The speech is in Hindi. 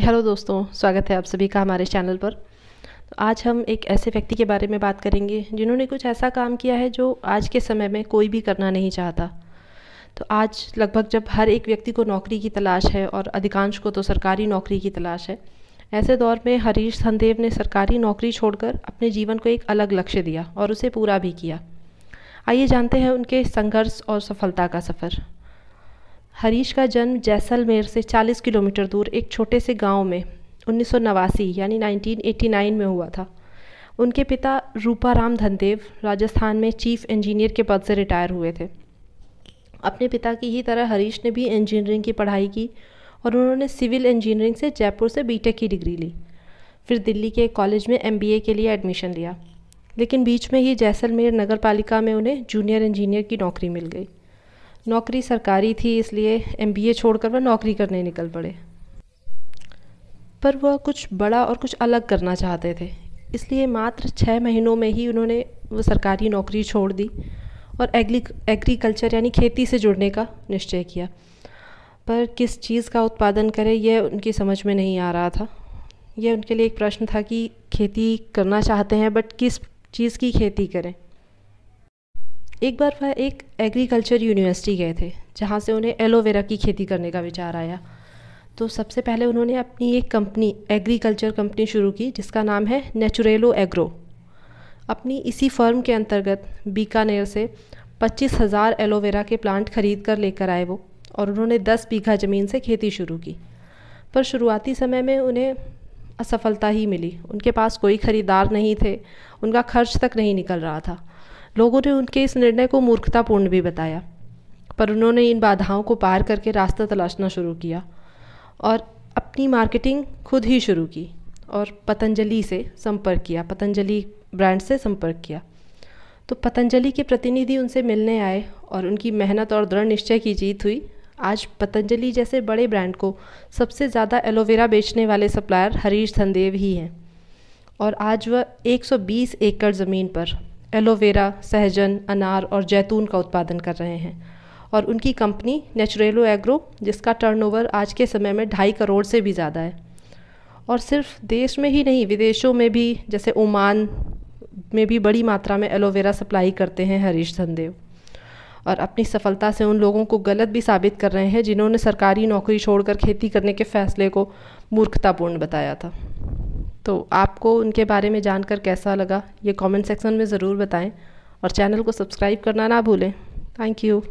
हेलो दोस्तों स्वागत है आप सभी का हमारे चैनल पर तो आज हम एक ऐसे व्यक्ति के बारे में बात करेंगे जिन्होंने कुछ ऐसा काम किया है जो आज के समय में कोई भी करना नहीं चाहता तो आज लगभग जब हर एक व्यक्ति को नौकरी की तलाश है और अधिकांश को तो सरकारी नौकरी की तलाश है ऐसे दौर में हरीश संदेव ने सरकारी नौकरी छोड़कर अपने जीवन को एक अलग लक्ष्य दिया और उसे पूरा भी किया आइए जानते हैं उनके संघर्ष और सफलता का सफ़र हरीश का जन्म जैसलमेर से 40 किलोमीटर दूर एक छोटे से गांव में उन्नीस यानी 1989 में हुआ था उनके पिता रूपाराम धनदेव राजस्थान में चीफ इंजीनियर के पद से रिटायर हुए थे अपने पिता की ही तरह हरीश ने भी इंजीनियरिंग की पढ़ाई की और उन्होंने सिविल इंजीनियरिंग से जयपुर से बीटेक की डिग्री ली फिर दिल्ली के एक कॉलेज में एम के लिए एडमिशन लिया लेकिन बीच में ही जैसलमेर नगर पालिका में उन्हें जूनियर इंजीनियर की नौकरी मिल गई नौकरी सरकारी थी इसलिए एम छोड़कर वह नौकरी करने निकल पड़े पर वह कुछ बड़ा और कुछ अलग करना चाहते थे इसलिए मात्र छः महीनों में ही उन्होंने वो सरकारी नौकरी छोड़ दी और एग्री एग्रीकल्चर यानी खेती से जुड़ने का निश्चय किया पर किस चीज़ का उत्पादन करें यह उनकी समझ में नहीं आ रहा था यह उनके लिए एक प्रश्न था कि खेती करना चाहते हैं बट किस चीज़ की खेती करें एक बार वह एक एग्रीकल्चर यूनिवर्सिटी गए थे जहाँ से उन्हें एलोवेरा की खेती करने का विचार आया तो सबसे पहले उन्होंने अपनी एक कंपनी एग्रीकल्चर कंपनी शुरू की जिसका नाम है नेचुरेलो एग्रो अपनी इसी फर्म के अंतर्गत बीकानेर से पच्चीस हज़ार एलोवेरा के प्लांट खरीद कर लेकर आए वो और उन्होंने दस बीघा ज़मीन से खेती शुरू की पर शुरुआती समय में उन्हें असफलता ही मिली उनके पास कोई ख़रीदार नहीं थे उनका खर्च तक नहीं निकल रहा था लोगों ने उनके इस निर्णय को मूर्खतापूर्ण भी बताया पर उन्होंने इन बाधाओं को पार करके रास्ता तलाशना शुरू किया और अपनी मार्केटिंग खुद ही शुरू की और पतंजलि से संपर्क किया पतंजलि ब्रांड से संपर्क किया तो पतंजलि के प्रतिनिधि उनसे मिलने आए और उनकी मेहनत और दृढ़ निश्चय की जीत हुई आज पतंजलि जैसे बड़े ब्रांड को सबसे ज़्यादा एलोवेरा बेचने वाले सप्लायर हरीश धनदेव ही हैं और आज वह 120 एकड़ ज़मीन पर एलोवेरा सहजन अनार और जैतून का उत्पादन कर रहे हैं और उनकी कंपनी नेचुरेलो एग्रो जिसका टर्नओवर आज के समय में ढाई करोड़ से भी ज़्यादा है और सिर्फ देश में ही नहीं विदेशों में भी जैसे ओमान में भी बड़ी मात्रा में एलोवेरा सप्लाई करते हैं हरीश धनदेव और अपनी सफलता से उन लोगों को गलत भी साबित कर रहे हैं जिन्होंने सरकारी नौकरी छोड़कर खेती करने के फैसले को मूर्खतापूर्ण बताया था तो आपको उनके बारे में जानकर कैसा लगा ये कमेंट सेक्शन में ज़रूर बताएं और चैनल को सब्सक्राइब करना ना भूलें थैंक यू